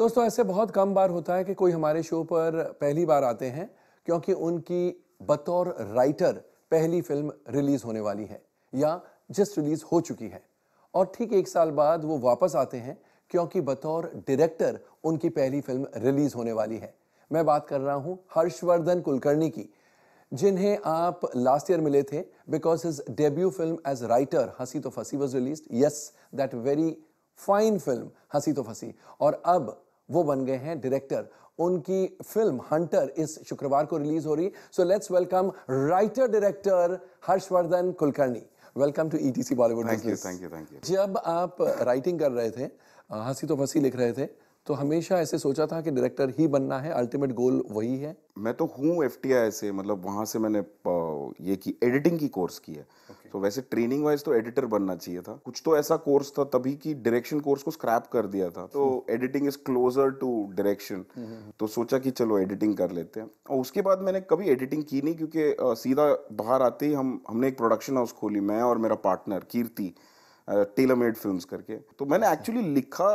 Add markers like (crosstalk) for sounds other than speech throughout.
दोस्तों ऐसे बहुत कम बार होता है कि कोई हमारे शो पर पहली बार आते हैं क्योंकि उनकी बतौर राइटर पहली फिल्म रिलीज़ होने वाली है या जस्ट रिलीज़ हो चुकी है और ठीक एक साल बाद वो वापस आते हैं क्योंकि बतौर डायरेक्टर उनकी पहली फिल्म रिलीज़ होने वाली है मैं बात कर रहा हूँ हर्षवर्धन कुलकर्णी की जिन्हें आप लास्ट ईयर मिले थे because his debut film as writer Hasee Toh Phasee was release yes that very fine film Hasee Toh फसी और अब वो बन गए हैं डायरेक्टर उनकी फिल्म हंटर इस शुक्रवार को रिलीज हो रही so let's welcome writer director Harshavardhan Kulkarni welcome to ETC Bollywood thank you thank you thank you जब आप राइटिंग कर रहे थे हंसी तो फंसी लिख रहे थे तो हमेशा ऐसे सोचा था कि डायरेक्टर ही बनना है अल्टीमेट गोल वही है मैं तो हूँ एफ टी आई से मतलब वहाँ से मैंने ये की एडिटिंग की कोर्स की है okay. तो वैसे ट्रेनिंग वाइज तो एडिटर बनना चाहिए था कुछ तो ऐसा कोर्स था तभी कि डायरेक्शन कोर्स को स्क्रैप कर दिया था तो editing is closer to direction तो सोचा कि चलो एडिटिंग कर लेते हैं और उसके बाद मैंने कभी एडिटिंग की नहीं क्योंकि सीधा बाहर आते ही हम हमने एक प्रोडक्शन हाउस खोली मैं और मेरा partner Kirti tailor made film करके तो मैंने एक्चुअली अच्छा। लिखा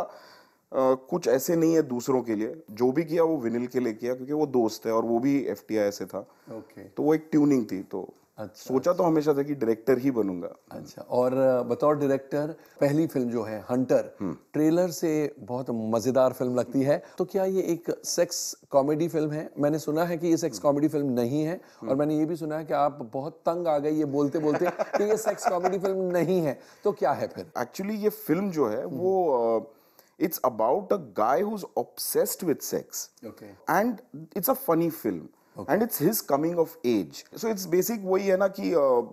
Uh, कुछ ऐसे नहीं है दूसरों के लिए जो भी किया वो विनिल के लिए किया क्योंकि वो दोस्त है और वो भी एफ से था ओके तो वो एक ट्यूनिंग थी तो अच्छा, सोचा तो अच्छा। तो हमेशा था कि डायरेक्टर ही बनूंगा अच्छा और बतौर डायरेक्टर पहली फिल्म जो है हंटर हम्म। ट्रेलर से बहुत मजेदार फिल्म लगती है तो क्या ये एक सेक्स कॉमेडी फिल्म है मैंने सुना है कि ये सेक्स कॉमेडी फिल्म नहीं है और हम्म। मैंने ये भी सुना है कि आप बहुत तंग आ गए ये बोलते बोलते कि ये सेक्स कॉमेडी फिल्म नहीं है तो क्या है फिर एक्चुअली ये फिल्म जो है वो hmm. It's about a guy who's obsessed with sex. Okay. And it's a funny film. Okay. and it's his coming of age so it's basic वही hai na ki uh,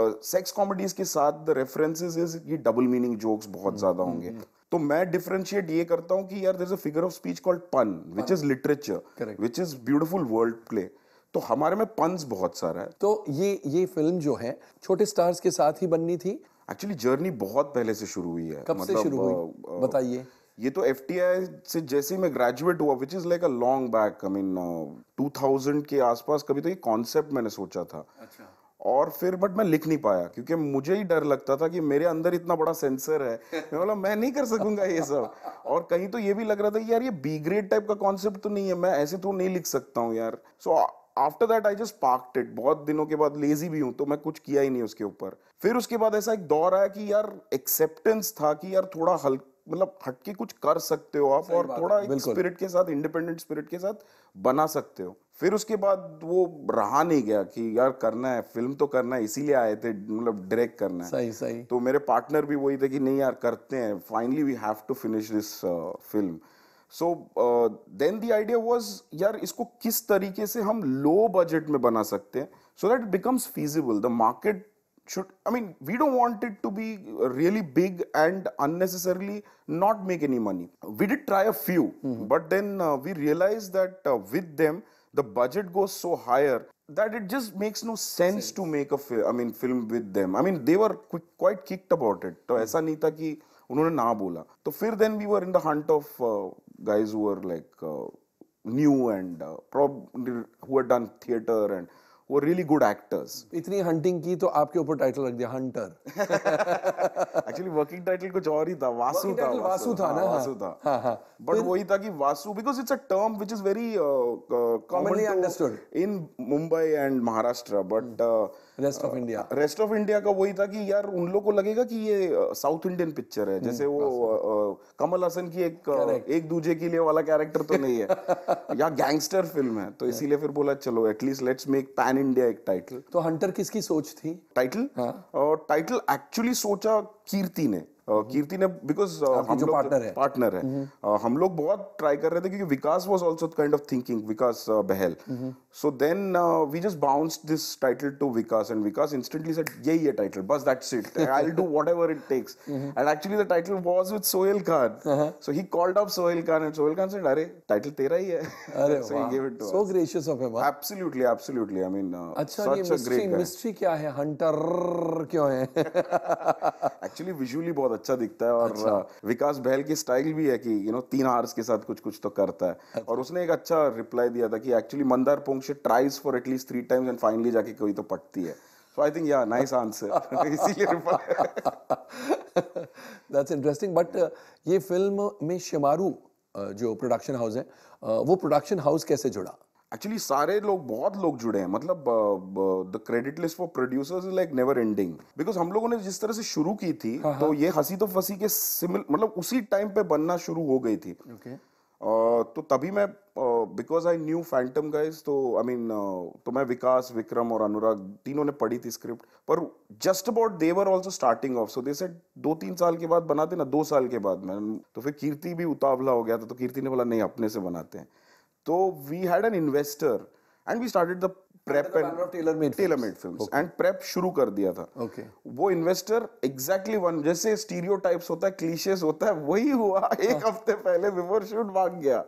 uh, sex comedies ke sath the references is references double meaning jokes bahut mm-hmm. zyada honge mm-hmm. तो मैं differentiate ये करता हूँ कि यार there a figure of speech called pun which is literature which is beautiful word play तो हमारे में पंस बहुत सारा है तो ये ये फिल्म जो है छोटे स्टार्स के साथ ही बननी थी एक्चुअली जर्नी बहुत पहले से शुरू हुई है कब मतलब, से शुरू हुई बताइए ये तो एफ से जैसे ही मैं ग्रेजुएट हुआ which is like a long back I mean 2000 के आसपास कभी तो ये कॉन्सेप्ट मैंने सोचा था अच्छा और फिर बट मैं लिख नहीं पाया क्योंकि मुझे ही डर लगता था कि मेरे अंदर इतना बड़ा सेंसर है मैं बोला मैं नहीं कर सकूंगा ये सब और कहीं तो ये भी लग रहा था कि यार ये बी ग्रेड टाइप का कॉन्सेप्ट तो नहीं है मैं ऐसे तो नहीं लिख सकता हूँ यार so after that I just parked बहुत दिनों के बाद लेजी भी हूँ तो मैं कुछ किया ही नहीं उसके ऊपर फिर उसके बाद ऐसा एक दौर आया कि यार एक्सेप्टेंस था कि यार थोड़ा हल्का मतलब हटके कुछ कर सकते हो आप और थोड़ा एक स्पिरिट के साथ इंडिपेंडेंट स्पिरिट के साथ बना सकते हो फिर उसके बाद वो रहा नहीं गया कि यार करना है फिल्म तो करना है इसीलिए आए थे मतलब डायरेक्ट करना है सही सही तो मेरे पार्टनर भी वही थे कि नहीं यार करते हैं finally we have to finish this film so then the idea was यार इसको किस तरीके से हम लो बजट में बना सकते हैं so that becomes feasible the market should i mean we don't want it to be really big and unnecessarily not make any money we did try a few mm-hmm. but then uh, we realized that uh, with them the budget goes so higher that it just makes no sense, sense. to make a fi- i mean film with them i mean they were quick, quite kicked about it So mm-hmm. ऐसा नहीं था कि उन्होंने ना बोला तो फिर then we were in guys who were like who are like new and who had done theatre and. वो रियली गुड एक्टर्स इतनी हंटिंग की तो आपके ऊपर टाइटल रख दिया हंटर एक्चुअली वर्किंग टाइटल कुछ और ही था वासु था वासु वासु था हाँ, ना वासु था बट हाँ, हाँ. वही था कि Vasu because it's a term which is very commonly understood in Mumbai and Maharashtra but rest of India rest of India का वही था कि यार उन लोगों को लगेगा कि ये साउथ इंडियन पिक्चर है hmm, जैसे वो uh, uh, कमल हसन की एक uh, एक दूजे के लिए वाला कैरेक्टर तो नहीं है (laughs) या गैंगस्टर फिल्म है तो इसीलिए फिर बोला चलो at least let's make pan India एक टाइटल तो हंटर किसकी सोच थी टाइटल हाँ? और टाइटल एक्चुअली सोचा कीर्ति ने कीर्ति ने बिकॉज हम लोग पार्टनर है पार्टनर है हम्म। हम लोग बहुत ट्राई कर रहे थे क्योंकि Vikas was also kind of thinking Vikas Bahl so then we just bounce this title to Vikas and Vikas instantly said यही है टाइटल बस that's it I will do whatever it takes and actually the title was with Sohail Khan so he called up Sohail Khan and Sohail Khan said अरे title तेरा ही है (laughs) अरे so he give it to so gracious of him absolutely absolutely I mean अच्छा ये mystery mystery क्या है Hunter क्यों है एक्चुअली (laughs) विजुअली बहुत बहुत अच्छा दिखता है और अच्छा। विकास बहल की स्टाइल भी है कि यू नो तीन आर्स के साथ कुछ कुछ तो करता है अच्छा। और उसने एक अच्छा रिप्लाई दिया था कि actually Mandar Pongshe tries for at least three times and finally जाके कोई तो पटती है so I think yeah nice answer इसीलिए दैट्स इंटरेस्टिंग बट ये फिल्म में शिमारू जो प्रोडक्शन हाउस है वो प्रोडक्शन हाउस कैसे जुड़ा एक्चुअली सारे लोग बहुत लोग जुड़े हैं मतलब the credit list for producers is like never ending because हम लोगों ने जिस तरह से शुरू की थी हाँ, तो हाँ। ये हंसी तो फंसी के सिमिल मतलब उसी टाइम पे बनना शुरू हो गई थी okay. Uh, तो तभी मैं because I knew Phantom guys तो I I mean mean, uh, तो मैं विकास विक्रम और अनुराग तीनों ने पढ़ी थी स्क्रिप्ट पर just about they were also starting off so they से दो तीन साल के बाद बनाते ना दो साल के बाद मैं तो फिर कीर्ति भी उतावला हो गया था तो कीर्ति ने बोला नहीं अपने से बनाते हैं तो we had an investor and we started the prep and tailor made tailor made film and prep शुरू कर दिया था ओके okay. वो इन्वेस्टर एग्जैक्टली वन जैसे स्टीरियो होता है क्लीशेस होता है वही हुआ (laughs) एक हफ्ते पहले बिफोर शूट भाग गया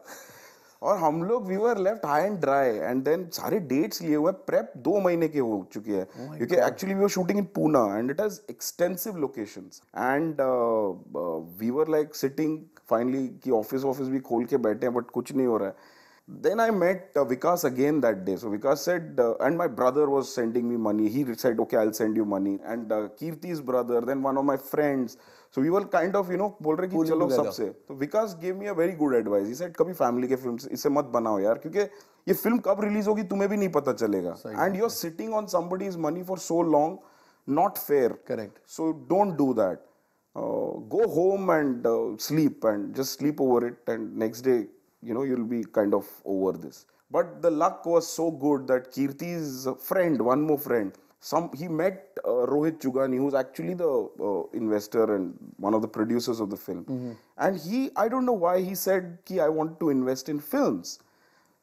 और हम लोग we were left high and dry and then सारे डेट्स लिए हुए प्रेप दो महीने के हो चुके हैं oh क्योंकि actually we were shooting in Poona and it has extensive locations and we were like sitting finally कि ऑफिस ऑफिस भी खोल के बैठे हैं बट कुछ नहीं हो रहा है Then I met uh, Vikas again that day. So Vikas said, uh, and my brother was sending me money. He said, okay, I'll send you money. And uh, Kirti's brother, then one of my friends. So we were kind of, you know, बोल रहे कि चलो सबसे. So Vikas gave me a very good advice. He said, कभी family family film इसे मत बनाओ यार क्योंकि film फिल्म कब रिलीज होगी तुम्हें भी नहीं पता चलेगा. And you're sitting on somebody's money for so long, not fair. Correct. So don't do that. Uh, go home and uh, sleep and just sleep over it and next day you know you'll be kind of over this but the luck was so good that kirti's friend one more friend some he met uh, rohit chugani who's actually the uh, investor and one of the producers of the film mm-hmm. and he i don't know why he said Ki, i want to invest in films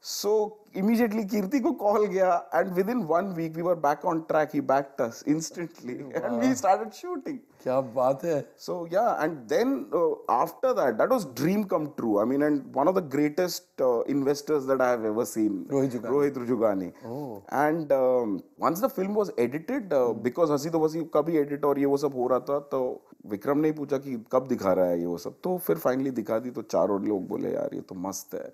So immediately Kirti ko call gaya and within one week we were back on track. He backed us instantly wow. and we started shooting. क्या बात है. So yeah and then uh, after that that was dream come true. I mean and one of the greatest uh, investors that I have ever seen. Rohit Jugani. Rohit Jugani. Oh. And um, once the film was edited uh, because हसी तो बसी कभी edit और ये वो सब हो रहा था तो विक्रम ने पूछा कि कब दिखा रहा है ये वो सब तो फिर फाइनली दिखा दी तो चारों लोग बोले यार ये तो मस्त है.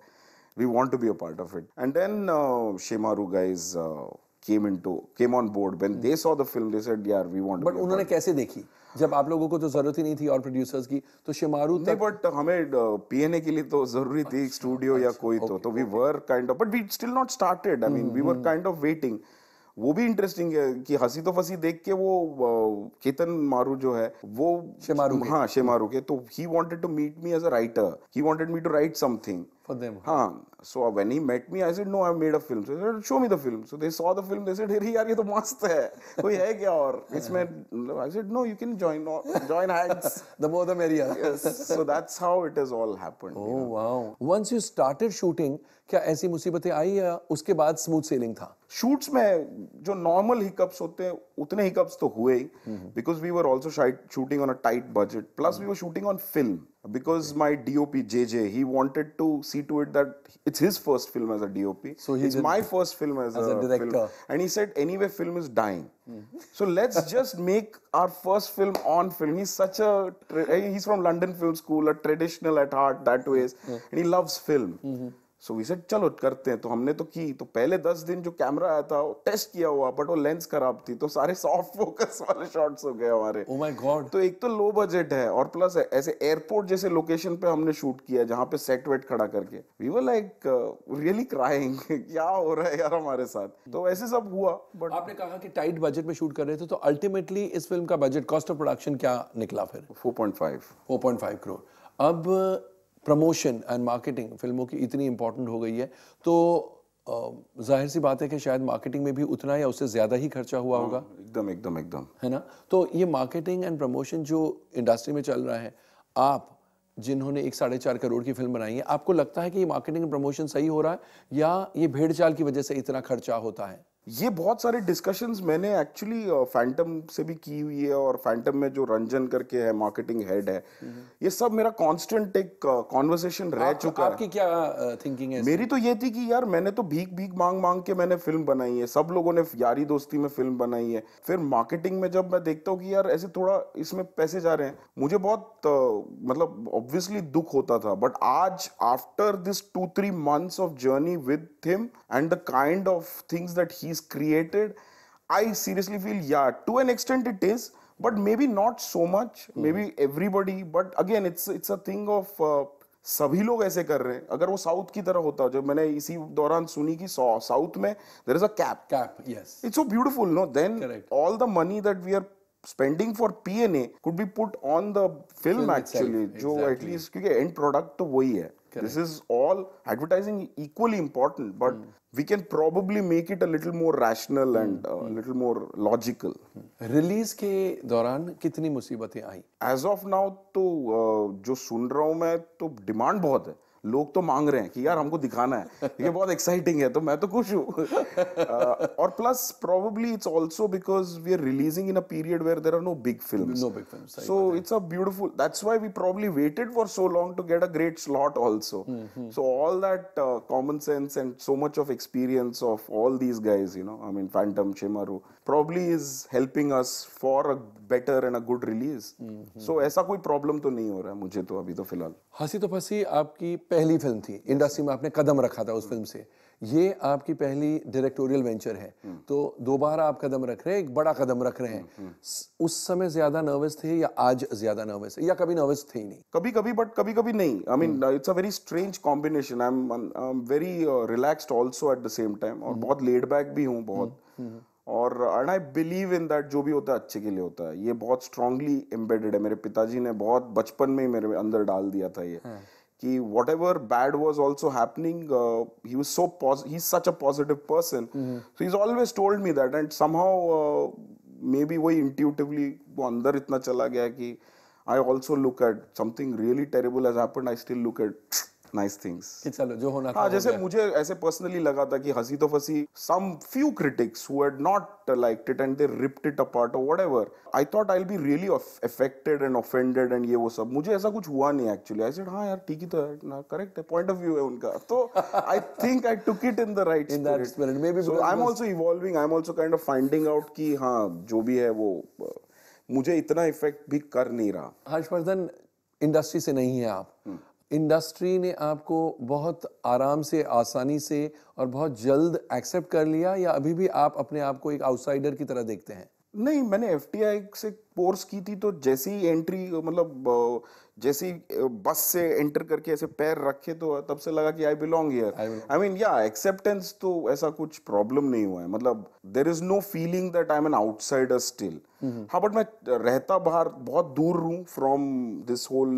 we want to be a part of it. And then uh, Shemaru guys uh, came into came on board when they saw the film. They said, "Yeah, we want." But to be उन्होंने kaise dekhi जब आप लोगों को तो जरूरत ही नहीं थी और प्रोड्यूसर्स की तो शिमारू नहीं बट हमें पीएनए uh, के लिए तो जरूरी थी स्टूडियो अच्छा, या अच्छा, कोई तो तो we were kind of but we still not started I mean we were kind of waiting वो भी इंटरेस्टिंग है कि हंसी तो फंसी देख के वो uh, केतन मारू जो है वो शेमारू हाँ शेमारू के तो he wanted to meet me as a writer he wanted me to write something for them. Huh. So when he met me, I said, no, I've made a film. So he said, show me the film. So they saw the film. They said, hey यार ye to mast hai. Koi hai kya aur? इसमें I said, no, you can join join hands. the more the merrier. Yes. So that's how it has all happened. Oh you know? wow. Once you started shooting, क्या ऐसी मुसीबतें आई या उसके बाद smooth selling था? Shoots में जो normal hiccups होते हैं उतने हिकअप्स तो हुए ही because we were also shooting on a tight budget plus we were shooting on film because my DOP JJ he wanted to see to it that it's his first film as a DOP. So it's my first film as, as a, a, director, film. and he said anyway film is dying, hmm. so let's (laughs) just make our first film on film. He's such a he's from London Film School, a traditional at heart that hmm. way, hmm. and he loves film. Mm-hmm. So we said चलो करते हैं तो हमने तो की तो पहले दस दिन जो कैमरा आया था टेस्ट किया हुआ बट वो लेंस खराब थी तो सारे सॉफ्ट फोकस (laughs) वाले शॉट्स हो गए हमारे oh माय गॉड तो एक तो लो बजट है और प्लस है, ऐसे एयरपोर्ट जैसे लोकेशन पे हमने शूट किया जहाँ पे सेट वेट खड़ा करके we were like really crying क्या हो रहा है यार हमारे साथ तो ऐसे सब हुआ बट आपने कहा कि टाइट बजट में शूट कर रहे थे तो अल्टीमेटली इस फिल्म का बजट कॉस्ट ऑफ प्रोडक्शन क्या निकला फिर फोर पॉइंट करोड़ अब प्रमोशन एंड मार्केटिंग फिल्मों की इतनी इंपॉर्टेंट हो गई है तो जाहिर सी बात है कि शायद मार्केटिंग में भी उतना या उससे ज़्यादा ही खर्चा हुआ होगा एकदम एकदम एकदम है ना तो ये मार्केटिंग एंड प्रमोशन जो इंडस्ट्री में चल रहा है आप जिन्होंने एक साढ़े चार करोड़ की फिल्म बनाई है आपको लगता है कि ये मार्केटिंग प्रमोशन सही हो रहा है या ये भेड़ चाल की वजह से इतना खर्चा होता है ये बहुत सारे डिस्कशंस मैंने एक्चुअली फैंटम uh, से भी की हुई है और फैंटम में जो रंजन करके है मार्केटिंग हेड है हम्म। ये सब मेरा कांस्टेंट एक कॉन्वर्सेशन uh, रह आप, चुका आपकी है क्या थिंकिंग uh, है मेरी तो ये थी कि यार मैंने तो भीख भीख मांग मांग के मैंने फिल्म बनाई है सब लोगों ने यारी दोस्ती में फिल्म बनाई है फिर मार्केटिंग में जब मैं देखता हूँ कि यार ऐसे थोड़ा इसमें पैसे जा रहे हैं मुझे बहुत मतलब ऑब्वियसली दुख होता था बट आज after this two three months of journey with him and the kind of things that he is created i seriously feel yeah to an extent it is but maybe not so much mm hmm. maybe everybody but again it's it's a thing of uh, सभी लोग ऐसे कर रहे हैं अगर वो south की तरह होता जो मैंने इसी दौरान सुनी कि साउथ में there is a cap cap yes it's so beautiful no then all the money that we are spending for P and A could be put on the film actually जो एटलीस्ट exactly. क्योंकि end product तो वही है Correct. This is all advertising equally important, but mm. we can probably make it a little more rational mm. and a uh, mm. little more logical. Release के दौरान कितनी मुसीबतें I as of now तो जो सुन रहा हूँ मैं तो demand बहुत है लोग तो मांग रहे हैं कि यार हमको दिखाना है ये बहुत एक्साइटिंग है तो मैं तो खुश हूँ और plus probably it's also because we are releasing in a period where there are no big film so it's a beautiful that's why we probably waited for so long to get a great slot also so all that common sense and so much of experience of all these guys you know I mean Phantom Shemaroo probably is helping us for a better and a good release so ऐसा कोई problem तो नहीं हो रहा है मुझे तो अभी तो फिलहाल हंसी तो फंसी आपकी पहली फिल्म थी इंडस्ट्री में आपने कदम रखा था उस फिल्म से ये आपकी पहली डायरेक्टोरियल वेंचर है mm. तो दोबारा आप कदम रख रहे हैं एक बड़ा कदम रख रहे हैं mm-hmm. उस समय ज्यादा नर्वस थे या आज ज्यादा नर्वस है या कभी नर्वस थे ही नहीं कभी कभी बट कभी कभी नहीं I mean it's a very strange combination I am very relaxed also at the same time और mm. बहुत लेड बैक भी हूँ बहुत mm-hmm. और and I believe in that जो भी होता है अच्छे के लिए होता है ये बहुत स्ट्रांगली एम्बेडेड है मेरे पिताजी ने बहुत बचपन में ही मेरे अंदर डाल दिया था ये हाँ। कि whatever bad was also happening he was so he such a positive person so is always told me that and somehow maybe वही इंट्यूटिवली वो अंदर इतना चला गया कि I also look at something really terrible as happen I still look at nice things कि चलो जो होना था हाँ जैसे मुझे ऐसे पर्सनली लगा था कि हंसी तो फंसी some few critics who had not liked it and they ripped it apart और whatever I thought I will be really affected and offended and ये वो सब मुझे ऐसा कुछ हुआ नहीं एक्चुअली आई सेड हां यार ठीक ही तो है ना करेक्ट है पॉइंट ऑफ व्यू है उनका (laughs) तो I think I took it in the right in that spirit maybe so I am also evolving I am also kind of finding out कि हां जो भी है वो uh, मुझे इतना इफेक्ट भी कर नहीं रहा हर्षवर्धन इंडस्ट्री से नहीं है आप hmm. इंडस्ट्री ने आपको बहुत आराम से आसानी से और बहुत जल्द एक्सेप्ट कर लिया या अभी भी आप अपने आप को एक आउटसाइडर की तरह देखते हैं नहीं मैंने एफ से कोर्स की थी तो जैसी एंट्री मतलब जैसी बस से एंटर करके ऐसे पैर रखे तो तब से लगा कि I belong here I mean yeah acceptance तो ऐसा कुछ प्रॉब्लम नहीं हुआ है मतलब there is no feeling that I am an outsider still hmm. हाँ बट मैं रहता बाहर बहुत दूर हूँ फ्रॉम दिस होल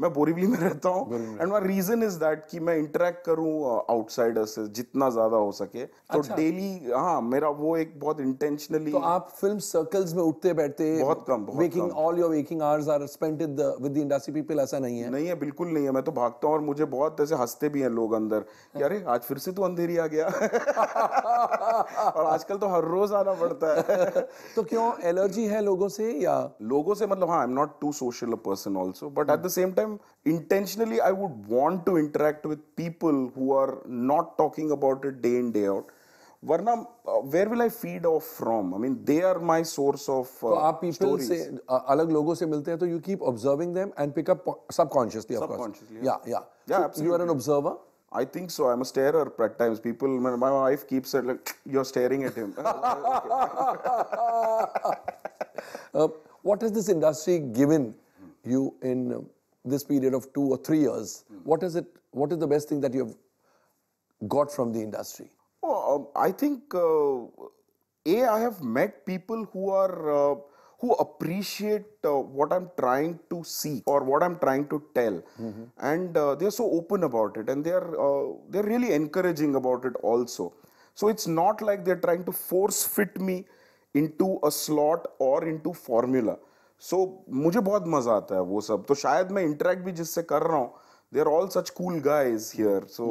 मैं बोरीवली में रहता हूँ and my reason is that कि मैं इंटरेक्ट करूँ आउटसाइडर से जितना ज्यादा हो सके तो डेली अच्छा? हाँ मेरा वो एक बहुत इंटेंशनली तो आप फिल्म सर्कल्स में उठते बैठते बहुत कम waking all your waking hours are spent in with industry people ऐसा नहीं है नहीं है बिल्कुल नहीं है मैं तो भागता हूँ और मुझे बहुत ऐसे हंसते भी हैं लोग अंदर कि अरे आज फिर से तो अंधेरी आ गया (laughs) और आजकल तो हर रोज आना पड़ता है तो क्यों (laughs) एलर्जी है लोगों से या लोगों से मतलब हाँ I am not too social person also but at the same time intentionally I would want to interact with people who are not talking about it day in day out वरना where will I feed off from I mean they are my source of आप people से अलग लोगों से मिलते हैं तो you keep observing them and pick up subconsciously of you are an observer I think so. I'm a starer at times. People, my, my wife keeps it like, you're staring at him. (laughs) (laughs) Uh, what has this industry given you in uh, this period of two or three years? What is it? What is the best thing that you have got from the industry? Oh, um, I think uh, a I have met people who are. Uh, who appreciate uh, what I'm trying to see or what I'm trying to tell, mm -hmm. and uh, they're so open about it, and they're uh, they're really encouraging about it also. So it's not like they're trying to force fit me into a slot और into formula सो मुझे बहुत मजा आता है वो सब तो शायद मैं इंटरेक्ट भी जिससे कर रहा हूँ they are all such cool guys here so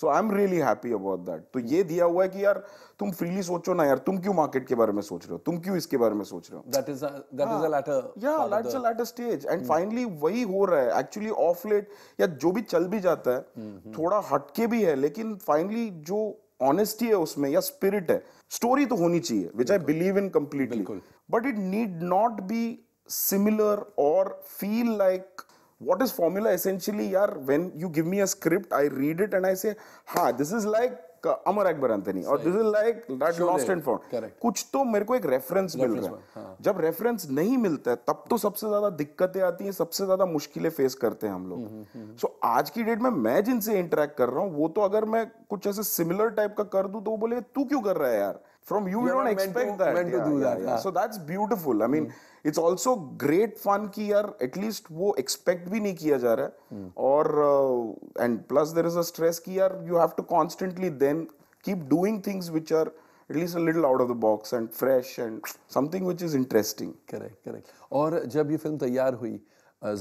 so I am really happy about that तो ये दिया हुआ है कि यार तुम फ्रीली सोचो ना यार तुम क्यों मार्केट के बारे में सोच रहे हो तुम क्यों इसके बारे में सोच रहे हो that is that is a later या लैटर स्टेज एंड फाइनली वही हो रहा है एक्चुअली ऑफ लेट या जो भी चल भी जाता है mm hmm. थोड़ा हटके भी है लेकिन फाइनली जो ऑनेस्टी है उसमें या स्पिरिट है स्टोरी तो होनी चाहिए which I believe in completely but it need not be similar और feel like what is formula essentially or when you give me a script I read it and I say ha this is like Amar Akbar Anthony और this is like that lost and found कुछ तो मेरे को एक reference मिल रहा है हाँ. जब रेफरेंस नहीं मिलता है तब तो सबसे ज्यादा दिक्कतें आती हैं सबसे ज्यादा मुश्किलें फेस करते हैं हम लोग सो हम्म, हम्म, हम्म। so, आज की डेट में मैं जिनसे इंटरेक्ट कर रहा हूँ वो तो अगर मैं कुछ ऐसे सिमिलर टाइप का कर दूं तो वो बोले तू क्यों कर रहा है यार from you, you don't expect that. So that's beautiful. I mean, hmm. it's also great fun ki yaar, at least wo expect bhi nahi kiya ja raha. Hmm. Or uh, and plus there is a stress ki yaar, you have to constantly then keep doing things which are at least a little out of the box and fresh and something which is interesting. Correct, correct. Or jab ye film taiyar hui,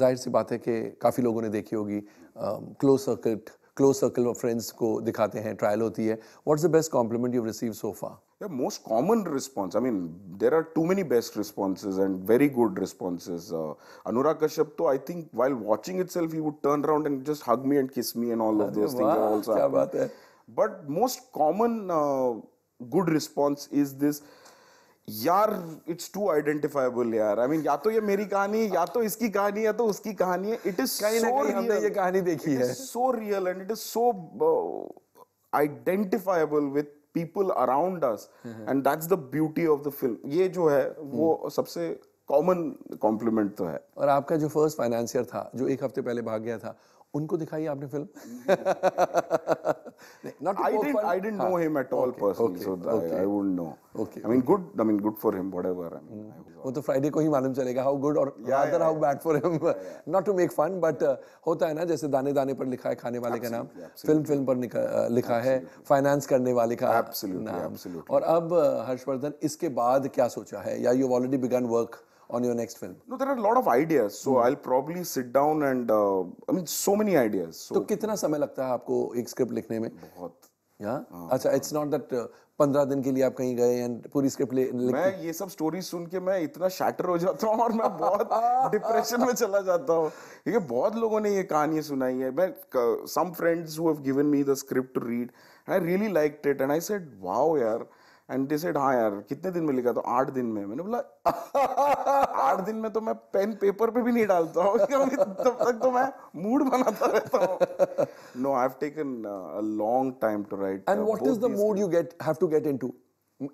जाहिर सी बात है कि काफ़ी लोगों ने देखी होगी close circuit of circle friends को दिखाते हैं ट्रायल होती है what's the best compliment you receive so far Yeah, most common response, I mean, there are too many best responses and very good responses. Uh, Anurag Kashyap, to I think while watching itself, he would turn around and just hug me and kiss me and all of those wow, things are also happening. But most common uh, good response is this, यार it's too identifiable यार I mean या तो ये मेरी कहानी है या तो इसकी कहानी है तो उसकी कहानी है इट इज कहीं ना कहीं हमने ये कहानी देखी है so real and it is so identifiable with people around us and that's the beauty of the film ये जो है वो mm. सबसे कॉमन कॉम्प्लीमेंट तो है और आपका जो फर्स्ट फाइनेंसियर था जो एक हफ्ते पहले भाग गया था उनको दिखाई आपने film not I didn't fun. I didn't know him at all okay, personally, okay, so okay. I, I wouldn't know. Okay. I mean, good. I mean, good for him. Whatever. I mean, mm. वो तो Friday को ही मालूम चलेगा how good और rather how bad for him not to make fun but होता है ना जैसे दाने दाने पर लिखा है खाने वाले absolutely, का नाम फिल्म फिल्म पर निका, uh, लिखा absolutely. है फाइनेंस करने वाले का absolutely, नाम और अब हर्षवर्धन इसके बाद क्या सोचा है या you already began work on your next film? No, there are a lot of ideas. So hmm. I'll probably sit down and uh, I mean so many ideas. So तो कितना समय लगता है आपको एक स्क्रिप्ट लिखने में? बहुत. यहाँ अच्छा इट्स नॉट दैट पंद्रह दिन के लिए आप कहीं गए एंड पूरी स्क्रिप्ट ले मैं ये सब स्टोरी सुन के मैं इतना शैटर हो जाता हूँ और मैं बहुत डिप्रेशन (laughs) में चला जाता हूँ क्योंकि बहुत लोगों ने ये कहानी सुनाई है मैं some friends who have given me the script to read I really like it and I said wow यार एंड दे सेड हाँ यार कितने दिन में लिखा तो आठ दिन में मैंने बोला आठ दिन में तो मैं पेन पेपर पे भी नहीं डालता हूँ तब तक तो मैं मूड बनाता रहता हूँ no I have taken a long time to write and what is the mood you get have to get into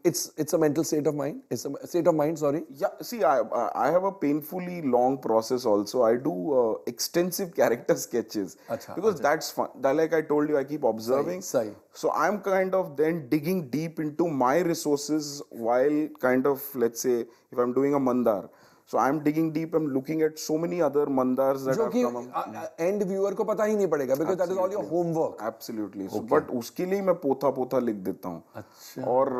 it's it's a mental state of mind it's a state of mind sorry yeah see i i have a painfully long process also i do uh, extensive (laughs) character sketches achha, because achha. that's fun that, like i told you i keep observing Sai, Sai. so i'm kind of then digging deep into my resources while kind of let's say if i'm doing a mandar So I'm digging deep. I'm looking at so many other mandars that I've come. Up. End viewer को पता ही नहीं पड़ेगा because Absolutely. that is all your homework. Absolutely. Okay. So but उसके लिए मैं पोथा पोथा लिख देता हूँ. अच्छा. और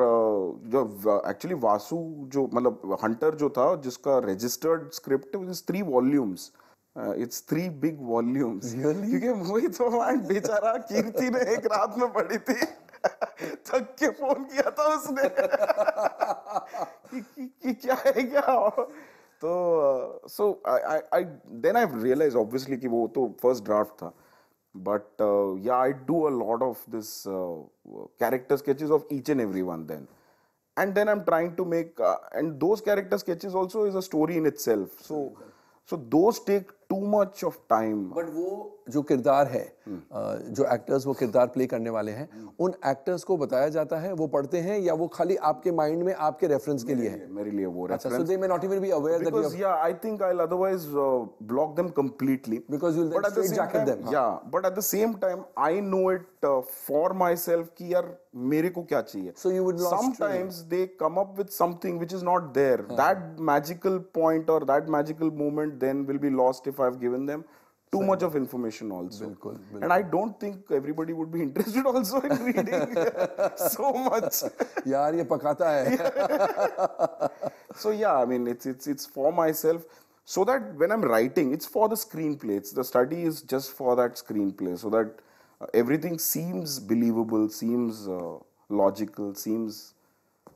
जो actually वासु जो मतलब हंटर जो था जिसका registered script was three volumes. It's three big volumes क्योंकि वही तो माइंड बेचारा कीर्ति ने एक रात में पढ़ी थी थक के फोन किया था उसने कि, कि, कि क्या है क्या तो so I I then I realize obviously कि वो तो फर्स्ट ड्राफ्ट था but yeah I do a lot of this character sketches of each and every one then and then i'm trying to make uh, and those character sketches also is a story in itself so so those take too much of time but वो जो किरदार है हम्म। जो actors वो किरदार play करने वाले हैं हम्म। उन एक्टर्स को बताया जाता है वो पढ़ते हैं या वो खाली आपके माइंड में आपके रेफरेंस के लिए है मेरे लिए वो अच्छा so they may not even be aware that because yeah I think I will otherwise block them completely because you will straight jacket them yeah but at the same time I know it for myself कि यार मेरे को क्या चाहिए so you would sometimes they come up with something which is not there that magical point और that magical moment then will be lost if I've given them too much of information also. Bilkul, bilkul. And I don't think everybody would be interested also in reading (laughs) so much. Yaar, ye pakata hai. (laughs) so yeah, I mean, it's it's it's for myself so that when I'm writing, it's for the screenplay. It's the study is just for that screenplay, so that uh, everything seems believable, seems uh, logical, seems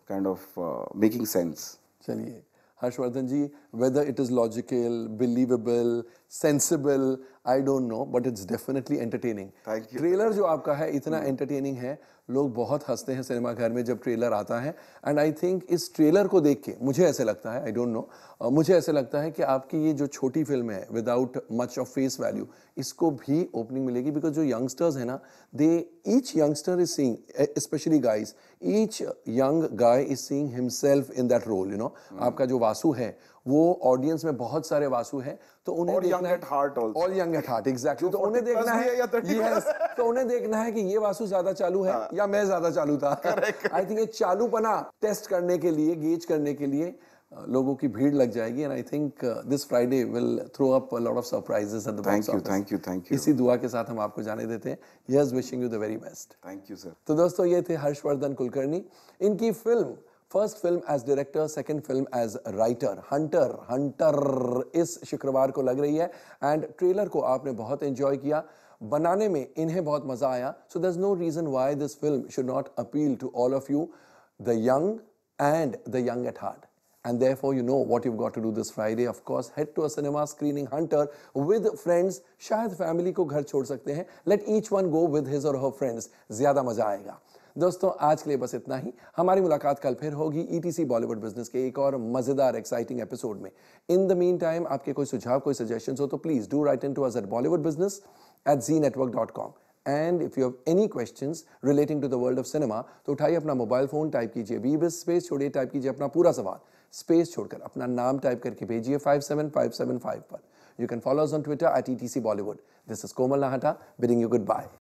kind of uh, making sense. चलिए Harshvardhan ji. Whether it is logical, believable, sensible, I don't know, but it's definitely entertaining. Trailer जो आपका है इतना entertaining है लोग बहुत हंसते हैं सिनेमा घर में जब ट्रेलर आता है एंड आई थिंक इस ट्रेलर को देख के मुझे ऐसे लगता है आई डोंट नो मुझे ऐसे लगता है कि आपकी ये जो छोटी फिल्म है without much of face value इसको भी ओपनिंग मिलेगी बिकॉज जो यंगस्टर्स है ना they each youngster is seeing specially guys each young guy is seeing himself in that role you know आपका जो वासु है वो ऑडियंस में बहुत सारे वासु हैं तो उन्हें देखना है heart all young at heart exactly तो उन्हें देखना है या तो उन्हें देखना है कि ये वासु ज्यादा चालू है हाँ. या मैं ज्यादा चालू था आई थिंक ये चालूपना टेस्ट करने के लिए गेज करने के लिए लोगों की भीड़ लग जाएगी and I think this Friday will throw up lot of surprises at the thank you thank you thank you इसी दुआ के साथ हम आपको जाने देते हैं yes wishing you the very best thank you sir तो दोस्तों ये थे हर्षवर्धन कुलकर्णी इनकी film first film as director second film as writer Hunterrr Hunterrr इस शुक्रवार को लग रही है एंड ट्रेलर को आपने बहुत एंजॉय किया बनाने में इन्हें बहुत मज़ा आया so there is no reason why this film should not appeal to all of you the young and the young at heart and therefore you know what you've got to do this Friday. Of course, head to a cinema screening hunter with friends. शायद family को घर छोड़ सकते हैं. Let each one go with his or her friends. ज़्यादा मज़ा आएगा. दोस्तों आज के लिए बस इतना ही हमारी मुलाकात कल फिर होगी ईटीसी बॉलीवुड बिजनेस के एक और मजेदार एक्साइटिंग एपिसोड में इन द मीन टाइम आपके कोई सुझाव कोई सजेशन हो तो please do write in to अजर at Bollywood business at Zee network dot com and if you have any question relating to the world of cinema तो उठाइए अपना मोबाइल फोन टाइप कीजिए बी स्पेस छोड़िए टाइप कीजिए अपना पूरा सवाल स्पेस छोड़कर अपना नाम टाइप करके भेजिए five seven five seven five पर you can follow on Twitter at E T C Bollywood this is Komal Nahta bidding you good bye